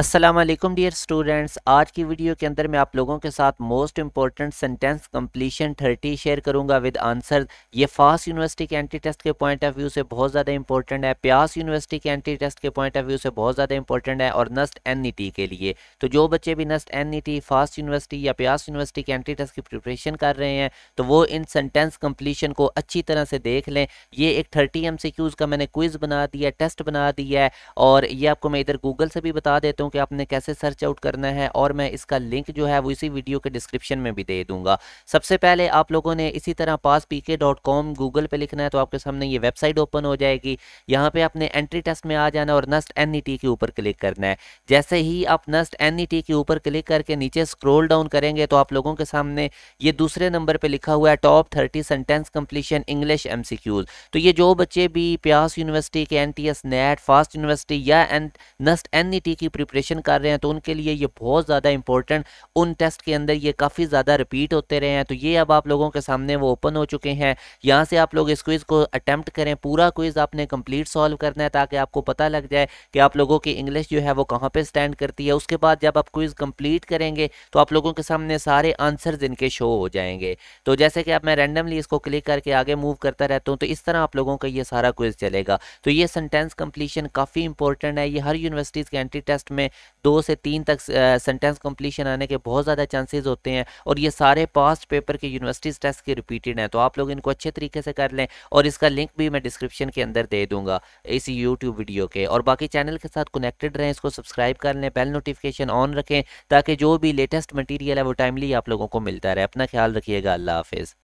Aslam dear students आज की video के अंदर मैं आप लोगों के साथ most important sentence completion 30 share करूंगा विद आंसर ये फास्ट यूनिवर्सिटी के एंटी टेस्ट के पॉइंट ऑफ व्यू से बहुत ज़्यादा इंपॉर्टेंट है प्यास यूनिवर्सिटी के एंटी टेस्ट के पॉइंट ऑफ व्यू से बहुत ज़्यादा इंपॉर्टेंट है और नस्ट एन के लिए तो जो बच्चे भी नस्ट एन फास्ट यूनिवर्सिटी या प्यास यूनिवर्सिटी के एंटी टेस्ट की प्रिपरेशन कर रहे हैं तो वो इन सेंटेंस कंप्लीशन को अच्छी तरह से देख लें ये एक थर्टी एम का मैंने क्विज़ बना दिया टेस्ट बना दिया है और ये आपको मैं इधर गूगल से भी बता देता हूँ हूँ कि आपने कैसे सर्च आउट करना है और मैं इसका लिंक जो है वो इसी वीडियो के डिस्क्रिप्शन में भी दे दूंगा सबसे पहले आप लोगों ने इसी तरह pass P K dot com Google पर लिखना है तो आपके सामने ये वेबसाइट ओपन हो जाएगी यहाँ पे आपने एंट्री टेस्ट में आ जाना और नस्ट एन e के ऊपर क्लिक करना है जैसे ही आप नस्ट एन e के ऊपर क्लिक करके नीचे स्क्रोल डाउन करेंगे तो आप लोगों के सामने ये दूसरे नंबर पर लिखा हुआ है top thirty sentence completion English एम तो ये जो बच्चे भी प्यास यूनिवर्सिटी के एन नेट फास्ट यूनिवर्सिटी या एन नस्ट एन की प्रिपरेशन प्रिपरेशन कर रहे हैं तो उनके लिए ये बहुत ज़्यादा इंपॉर्टेंट उन टेस्ट के अंदर ये काफ़ी ज़्यादा रिपीट होते रहे हैं तो ये अब आप लोगों के सामने वो ओपन हो चुके हैं यहाँ से आप लोग इस क्विज़ को अटैम्प्ट करें पूरा क्विज़ आपने कंप्लीट सॉल्व करना है ताकि आपको पता लग जाए कि आप लोगों की इंग्लिश जो है वो कहाँ पर स्टैंड करती है उसके बाद जब आप क्विज़ कंप्लीट करेंगे तो आप लोगों के सामने सारे आंसर इनके शो हो जाएंगे तो जैसे कि आप मैं रैंडमली इसको क्लिक करके आगे मूव करता रहता हूँ तो इस तरह आप लोगों का ये सारा क्विज़ चलेगा तो ये सेंटेंस कंप्लीशन काफ़ी इंपॉर्टेंट है ये हर यूनिवर्सिटीज़ के एंट्री टेस्ट में में दो से तीन तक सेंटेंस कंप्लीशन आने के बहुत ज़्यादा चांसेस होते हैं और ये सारे पास्ट पेपर के यूनिवर्सिटीज़ टेस्ट के रिपीटेड हैं तो आप लोग इनको अच्छे तरीके से कर लें और इसका लिंक भी मैं डिस्क्रिप्शन के अंदर दे दूंगा इसी यूट्यूब वीडियो के और बाकी चैनल के साथ कनेक्टेड रहें इसको सब्सक्राइब कर लें बेल नोटिफिकेशन ऑन रखें ताकि जो भी लेटेस्ट मटीरियल है वो टाइमली आप लोगों को मिलता रहे अपना ख्याल रखिएगा अल्लाह हाफिज़